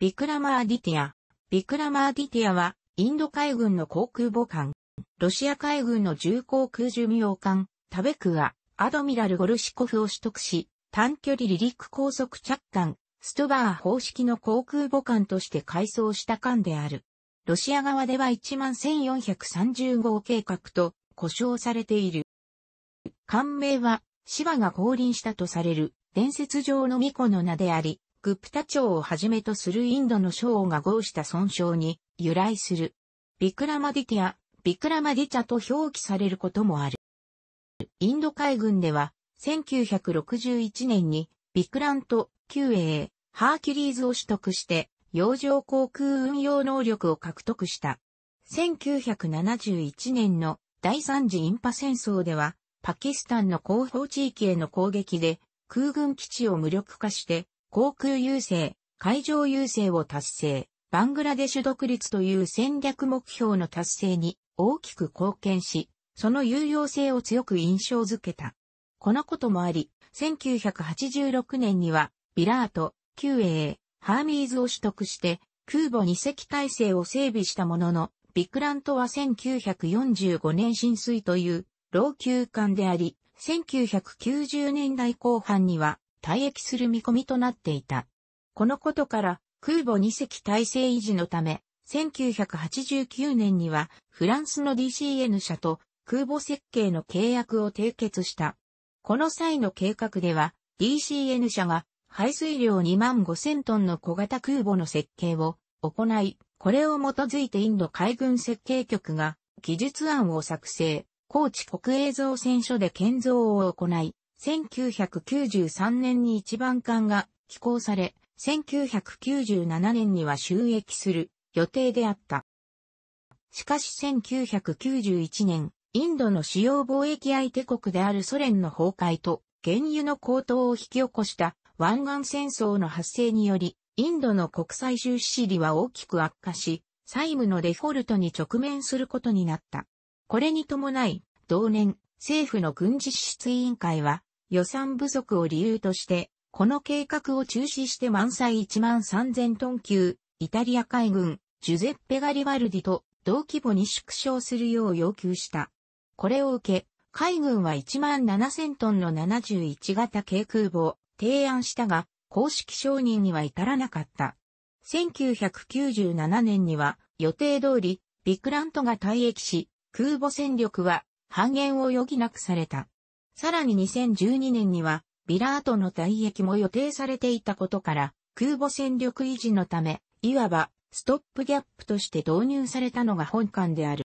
ビクラマーディティア。ビクラマーディティアは、インド海軍の航空母艦、ロシア海軍の重航空巡命艦、タベクア、アドミラル・ゴルシコフを取得し、短距離離陸高速着艦、ストバー方式の航空母艦として改装した艦である。ロシア側では11430号計画と呼称されている。艦名は、シバが降臨したとされる伝説上の巫女の名であり、グプタ朝をはじめとするインドの将が合した損傷に由来する。ビクラマディティア、ビクラマディチャと表記されることもある。インド海軍では、1961年にビクラント QA、ハーキュリーズを取得して、洋上航空運用能力を獲得した。1971年の第三次インパ戦争では、パキスタンの広報地域への攻撃で、空軍基地を無力化して、航空優勢、海上優勢を達成、バングラデシュ独立という戦略目標の達成に大きく貢献し、その有用性を強く印象づけた。このこともあり、1986年には、ビラート、QA、ハーミーズを取得して、空母2隻体制を整備したものの、ビクラントは1945年浸水という老朽艦であり、1990年代後半には退役する見込みとなっていた。このことから空母2隻体制維持のため、1989年にはフランスの DCN 社と空母設計の契約を締結した。この際の計画では DCN 社が排水量2万5000トンの小型空母の設計を行い、これを基づいてインド海軍設計局が技術案を作成、高知国営造船所で建造を行い、1993年に一番艦が寄港され、1997年には収益する予定であった。しかし1991年、インドの主要貿易相手国であるソ連の崩壊と原油の高騰を引き起こした湾岸戦争の発生により、インドの国際収支利は大きく悪化し、債務のデフォルトに直面することになった。これに伴い、同年、政府の軍事支出委員会は、予算不足を理由として、この計画を中止して満載1万3000トン級、イタリア海軍、ジュゼッペ・ガリバルディと同規模に縮小するよう要求した。これを受け、海軍は1万7000トンの71型軽空母を提案したが、公式承認には至らなかった。1997年には予定通りビクラントが退役し、空母戦力は半減を余儀なくされた。さらに2012年には、ビラートの退役も予定されていたことから、空母戦力維持のため、いわば、ストップギャップとして導入されたのが本艦である。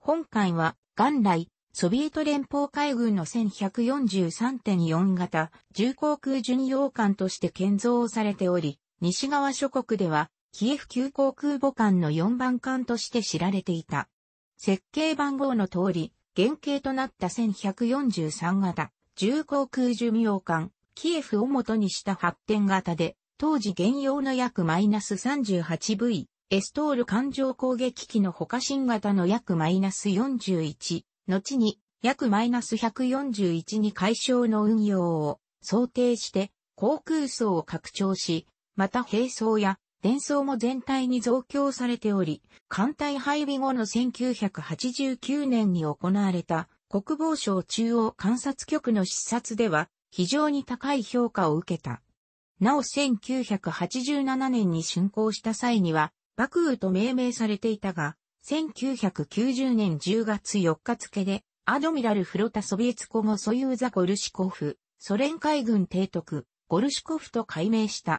本艦は、元来、ソビエト連邦海軍の1143.4型重航空巡洋艦として建造されており、西側諸国では、キエフ急航空母艦の4番艦として知られていた。設計番号の通り、原型となった1143型、重航空寿命艦、キエフを元にした発展型で、当時現用の約マイナス 38V、エストール艦上攻撃機の他新型の約マイナス41、後に約マイナス141に解消の運用を想定して、航空層を拡張し、また並走や伝送も全体に増強されており、艦隊配備後の1989年に行われた国防省中央観察局の視察では非常に高い評価を受けた。なお1987年に竣工した際には、爆雨と命名されていたが、1990年10月4日付で、アドミラルフロタソビエツコモソユーザ・ゴルシコフ、ソ連海軍提督、ゴルシコフと改名した。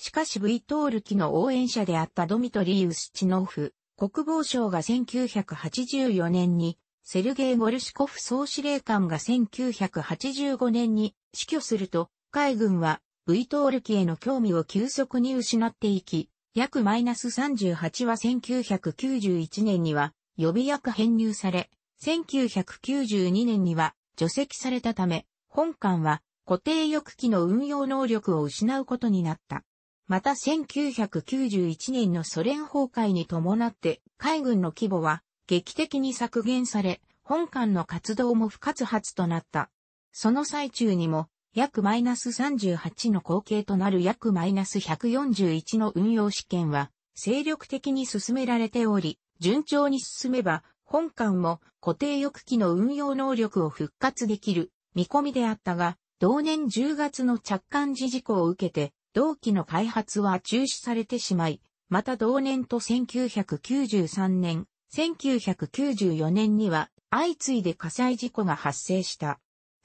しかし V トールキの応援者であったドミトリー・ウスチノフ、国防省が1984年に、セルゲイ・ゴルシコフ総司令官が1985年に死去すると、海軍は V トールキへの興味を急速に失っていき、約マイナス38は1991年には予備役編入され、1992年には除籍されたため、本艦は固定翼機の運用能力を失うことになった。また1991年のソ連崩壊に伴って海軍の規模は劇的に削減され、本艦の活動も不活発となった。その最中にも約マイナス38の後継となる約マイナス141の運用試験は精力的に進められており、順調に進めば本艦も固定翼機の運用能力を復活できる見込みであったが、同年10月の着艦時事故を受けて同期の開発は中止されてしまい、また同年と1993年、1994年には相次いで火災事故が発生した。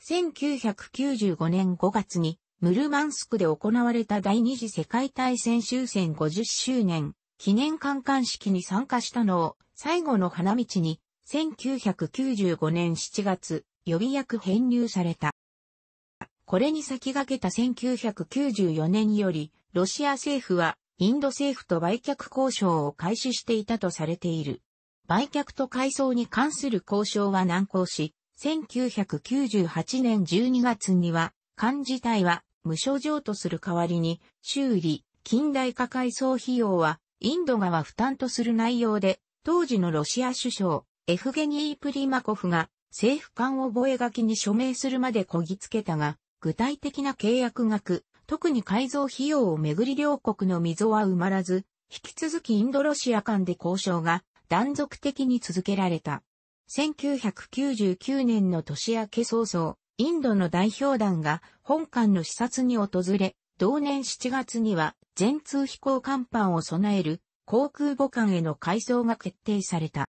1995年5月にムルマンスクで行われた第二次世界大戦終戦50周年記念観艦式に参加したのを最後の花道に1995年7月予備役編入された。これに先駆けた1994年より、ロシア政府は、インド政府と売却交渉を開始していたとされている。売却と改装に関する交渉は難航し、1998年12月には、艦自体は無償譲渡する代わりに、修理、近代化改装費用は、インド側負担とする内容で、当時のロシア首相、エフゲニー・プリマコフが、政府を覚書に署名するまでこぎつけたが、具体的な契約額、特に改造費用をめぐり両国の溝は埋まらず、引き続きインドロシア間で交渉が断続的に続けられた。1999年の年明け早々、インドの代表団が本館の視察に訪れ、同年7月には全通飛行甲板を備える航空母艦への改装が決定された。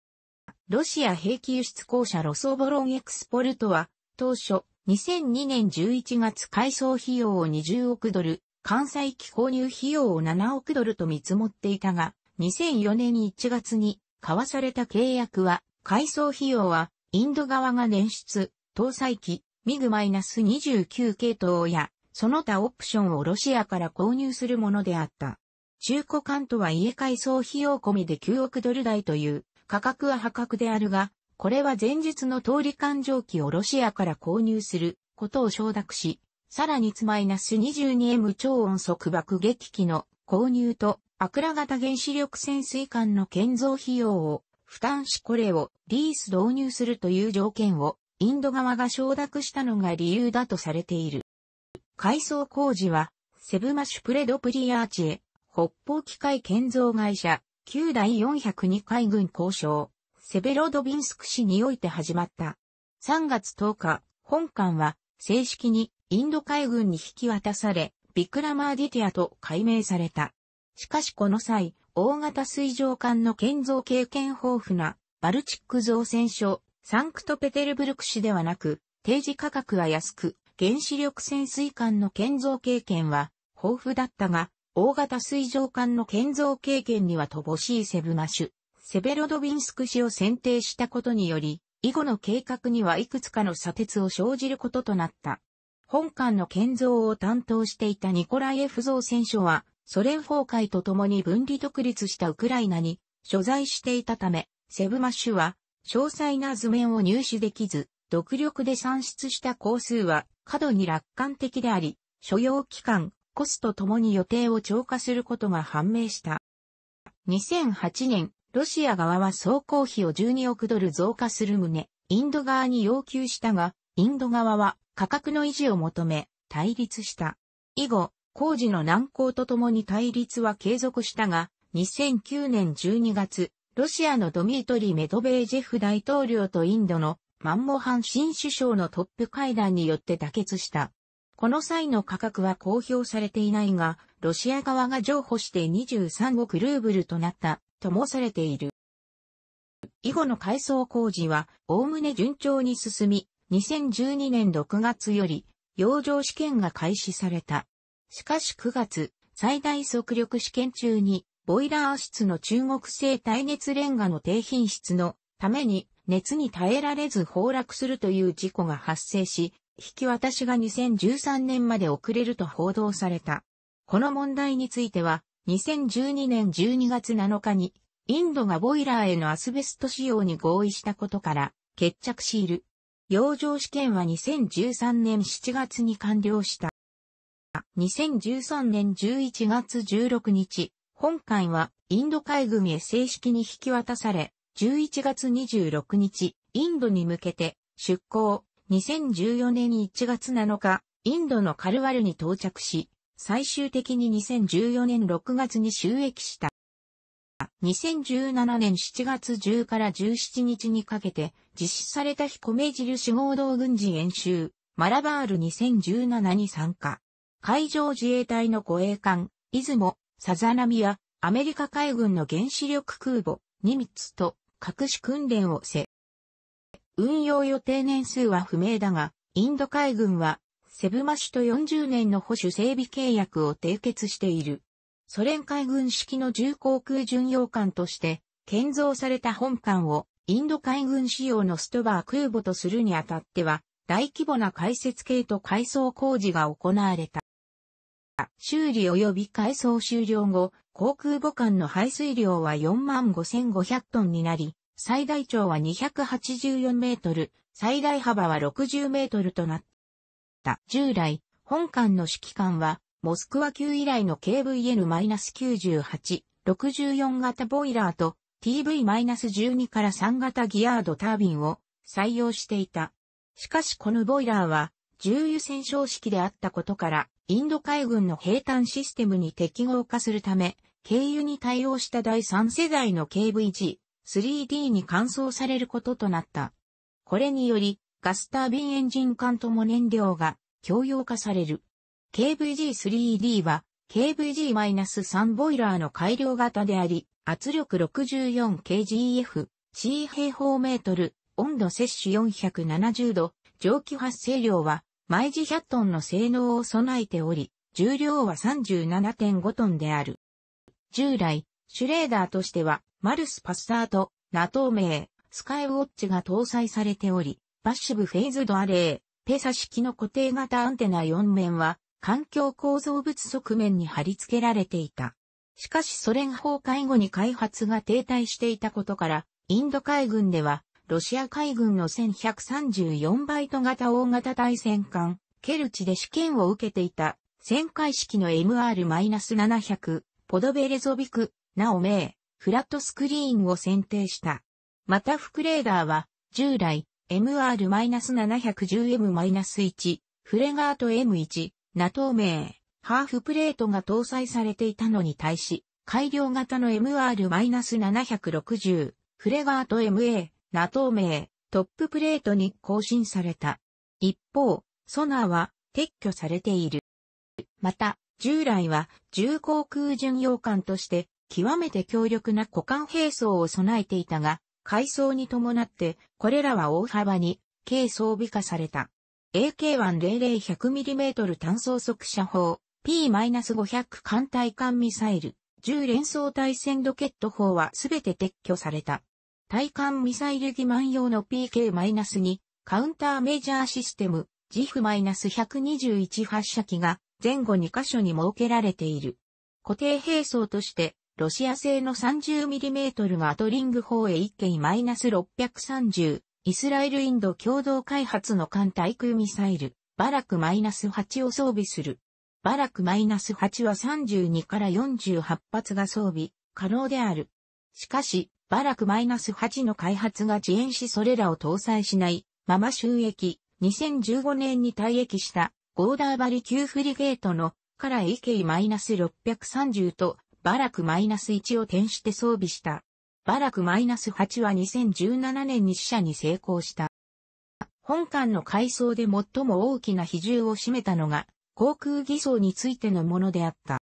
ロシア兵器輸出公社ロソボロンエクスポルトは当初2002年11月改装費用を20億ドル、関西機購入費用を7億ドルと見積もっていたが、2004年1月に交わされた契約は、改装費用は、インド側が捻出、搭載機、ミグ -29 系統や、その他オプションをロシアから購入するものであった。中古艦とはいえ改装費用込みで9億ドル台という価格は破格であるが、これは前日の通り勘定機をロシアから購入することを承諾し、さらにつ -22M 超音速爆撃機の購入と、アクラ型原子力潜水艦の建造費用を負担しこれをリース導入するという条件をインド側が承諾したのが理由だとされている。改装工事は、セブマシュプレドプリアーチへ、北方機械建造会社、旧第402海軍交渉、セベロドビンスク市において始まった。3月10日、本館は正式にインド海軍に引き渡され、ビクラマーディティアと改名された。しかしこの際、大型水上艦の建造経験豊富なバルチック造船所、サンクトペテルブルク市ではなく、定時価格は安く、原子力潜水艦の建造経験は豊富だったが、大型水上艦の建造経験には乏しいセブマシュ。セベロドビンスク市を選定したことにより、以後の計画にはいくつかの砂鉄を生じることとなった。本館の建造を担当していたニコライエフ造船所は、ソ連崩壊とともに分離独立したウクライナに所在していたため、セブマッシュは、詳細な図面を入手できず、独力で算出した工数は過度に楽観的であり、所要期間、コストともに予定を超過することが判明した。2008年、ロシア側は総工費を12億ドル増加する旨、インド側に要求したが、インド側は価格の維持を求め、対立した。以後、工事の難航とともに対立は継続したが、2009年12月、ロシアのドミートリー・メドベージェフ大統領とインドのマンモハン新首相のトップ会談によって妥結した。この際の価格は公表されていないが、ロシア側が譲歩して23億ルーブルとなったともされている。以後の改装工事は、おおむね順調に進み、2012年6月より、養生試験が開始された。しかし9月、最大速力試験中に、ボイラー室の中国製耐熱レンガの低品質のために、熱に耐えられず崩落するという事故が発生し、引き渡しが2013年まで遅れると報道された。この問題については、2012年12月7日に、インドがボイラーへのアスベスト使用に合意したことから、決着シール。養生試験は2013年7月に完了した。2013年11月16日、本艦はインド海軍へ正式に引き渡され、11月26日、インドに向けて出港。2014年1月7日、インドのカルワルに到着し、最終的に2014年6月に収益した。2017年7月10から17日にかけて実施された彦目印合同軍事演習、マラバール2017に参加。海上自衛隊の護衛艦、出雲、さざ波やアメリカ海軍の原子力空母、ニミッツと隠し訓練をせ。運用予定年数は不明だが、インド海軍はセブマシと40年の保守整備契約を締結している。ソ連海軍式の重航空巡洋艦として、建造された本艦をインド海軍仕様のストバー空母とするにあたっては、大規模な解説系と改装工事が行われた。修理及び改装終了後、航空母艦の排水量は45,500トンになり、最大長は284メートル、最大幅は60メートルとなっ。従来、本館の指揮官は、モスクワ級以来の KVN-98、64型ボイラーと TV-12 から3型ギアードタービンを採用していた。しかしこのボイラーは重油戦勝式であったことからインド海軍の平坦システムに適合化するため軽油に対応した第3世代の KVG3D に換装されることとなった。これによりガスタービンエンジン管とも燃料が共用化される。KVG3D は KVG-3 ボイラーの改良型であり、圧力 64kgF、C 平方メートル、温度摂取470度、蒸気発生量は毎時100トンの性能を備えており、重量は37.5トンである。従来、シュレーダーとしては、マルスパスターと、ナトーメイ、スカイウォッチが搭載されており、パッシブフェイズドアレイ、ペサ式の固定型アンテナ4面は、環境構造物側面に貼り付けられていた。しかしソ連崩壊後に開発が停滞していたことから、インド海軍では、ロシア海軍の1134バイト型大型対戦艦、ケルチで試験を受けていた、旋回式の MR-700、ポドベレゾビク、なお名、フラットスクリーンを選定した。また副レーダーは、従来、MR-710M-1、フレガート M1、ナトメ明、ハーフプレートが搭載されていたのに対し、改良型の MR-760、フレガート MA、ナトメ明、トッププレートに更新された。一方、ソナーは撤去されている。また、従来は重航空巡洋艦として極めて強力な股間兵装を備えていたが、改装に伴って、これらは大幅に、軽装備化された。a k 1 0 0 1 0 0 m m 単装速射砲、P-500 艦隊艦ミサイル、10連装対戦ロケット砲はすべて撤去された。対艦ミサイル欺瞞用の PK-2 カウンターメジャーシステム、GIF-121 発射機が前後2箇所に設けられている。固定兵装としてロシア製の 30mm ガトリング砲へ1機 -630、イスラエルインド共同開発の艦対空ミサイル、バラク -8 を装備する。バラク -8 は32から48発が装備、可能である。しかし、バラク -8 の開発が遅延しそれらを搭載しない、まま収益、2015年に退役した、ゴーダーバリ級フリゲートの、から AK-630 とバラク -1 を転して装備した。バラク -8 は2017年に死者に成功した。本館の改装で最も大きな比重を占めたのが、航空偽装についてのものであった。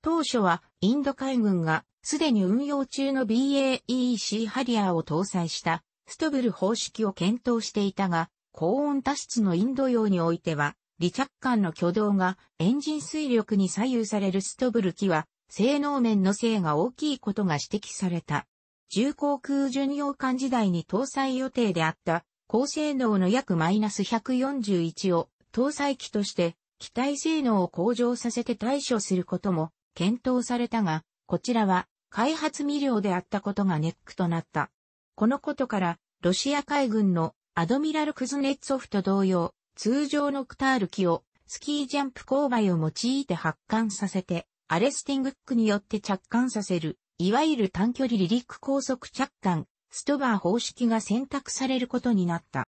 当初は、インド海軍が、すでに運用中の BAEC ハリアーを搭載した、ストブル方式を検討していたが、高温多湿のインド洋においては、離着艦の挙動がエンジン水力に左右されるストブル機は性能面の性が大きいことが指摘された。重航空巡洋艦時代に搭載予定であった高性能の約マイナス141を搭載機として機体性能を向上させて対処することも検討されたが、こちらは開発未了であったことがネックとなった。このことから、ロシア海軍のアドミラル・クズネッツォフと同様、通常のクタール機をスキージャンプ勾配を用いて発艦させて、アレスティングックによって着艦させる、いわゆる短距離離陸高速着艦、ストバー方式が選択されることになった。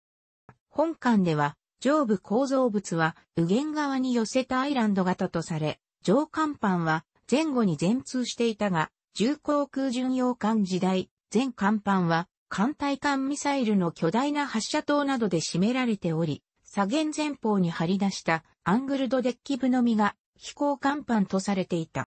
本艦では、上部構造物は右舷側に寄せたアイランド型とされ、上甲板は前後に全通していたが、重航空巡洋艦時代、全甲板は艦隊艦ミサイルの巨大な発射塔などで占められており、左舷前方に張り出したアングルドデッキ部のみが飛行甲板とされていた。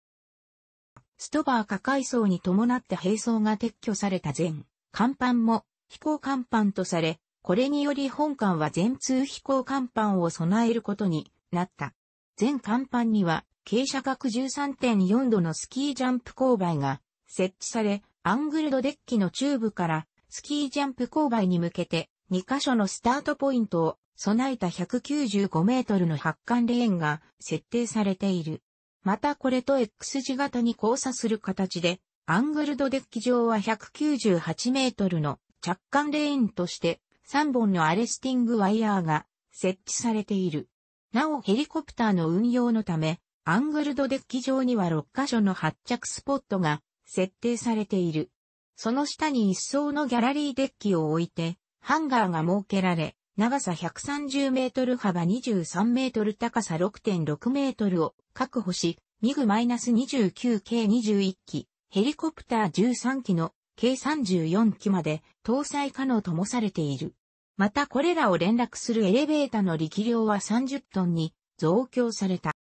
ストバー下階層に伴って並走が撤去された全甲板も飛行甲板とされ、これにより本館は全通飛行甲板を備えることになった。全甲板には傾斜角13.4度のスキージャンプ勾配が設置され、アングルドデッキのチューブからスキージャンプ勾配に向けて2カ所のスタートポイントを備えた195メートルの発艦レーンが設定されている。またこれと X 字型に交差する形で、アングルドデッキ上は198メートルの着艦レーンとして3本のアレスティングワイヤーが設置されている。なおヘリコプターの運用のため、アングルドデッキ上には6カ所の発着スポットが設定されている。その下に一層のギャラリーデッキを置いて、ハンガーが設けられ、長さ130メートル幅23メートル高さ6.6メートルを確保し、ミグ -29 計21機、ヘリコプター13機の計34機まで搭載可能ともされている。またこれらを連絡するエレベータの力量は30トンに増強された。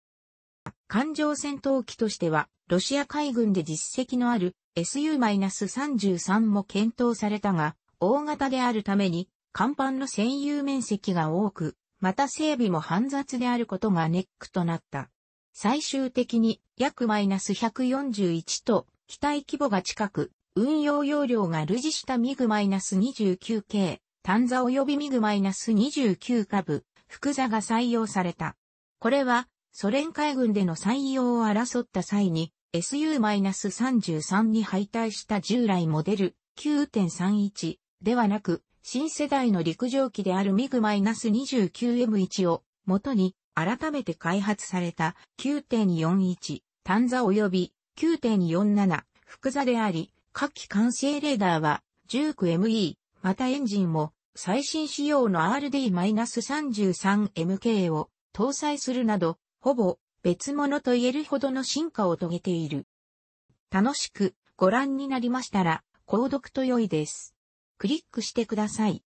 艦上戦闘機としては、ロシア海軍で実績のある SU-33 も検討されたが、大型であるために、甲板の占有面積が多く、また整備も煩雑であることがネックとなった。最終的に約マイナス141と、機体規模が近く、運用容量が類似したミグマイナス29系、単座及びミグマイナス29株、複座が採用された。これは、ソ連海軍での採用を争った際に、SU-33 に敗退した従来モデル9.31ではなく、新世代の陸上機であるミグ -29M1 を元に改めて開発された9.41単座及び9.47複座であり、下機完成レーダーは 19ME、またエンジンも最新仕様の RD-33MK を搭載するなど、ほぼ別物と言えるほどの進化を遂げている。楽しくご覧になりましたら、購読と良いです。クリックしてください。